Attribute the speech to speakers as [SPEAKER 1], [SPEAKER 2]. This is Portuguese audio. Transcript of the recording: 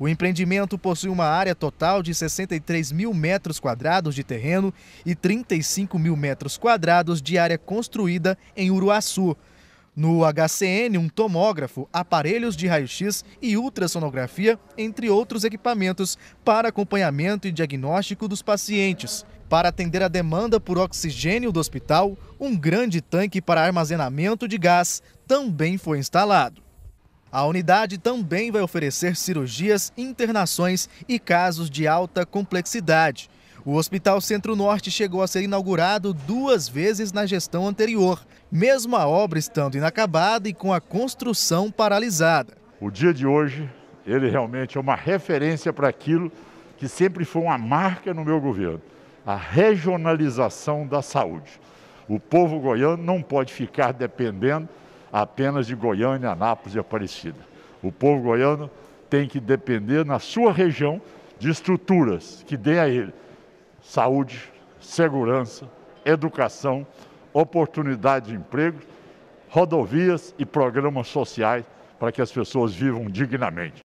[SPEAKER 1] O empreendimento possui uma área total de 63 mil metros quadrados de terreno e 35 mil metros quadrados de área construída em Uruaçu. No HCN, um tomógrafo, aparelhos de raio-x e ultrassonografia, entre outros equipamentos para acompanhamento e diagnóstico dos pacientes. Para atender a demanda por oxigênio do hospital, um grande tanque para armazenamento de gás também foi instalado. A unidade também vai oferecer cirurgias, internações e casos de alta complexidade. O Hospital Centro-Norte chegou a ser inaugurado duas vezes na gestão anterior, mesmo a obra estando inacabada e com a construção paralisada. O dia de hoje, ele realmente
[SPEAKER 2] é uma referência para aquilo que sempre foi uma marca no meu governo, a regionalização da saúde. O povo goiano não pode ficar dependendo apenas de Goiânia, Anápolis e Aparecida. O povo goiano tem que depender, na sua região, de estruturas que dêem a ele saúde, segurança, educação, oportunidade de emprego, rodovias e programas sociais para que as pessoas vivam dignamente.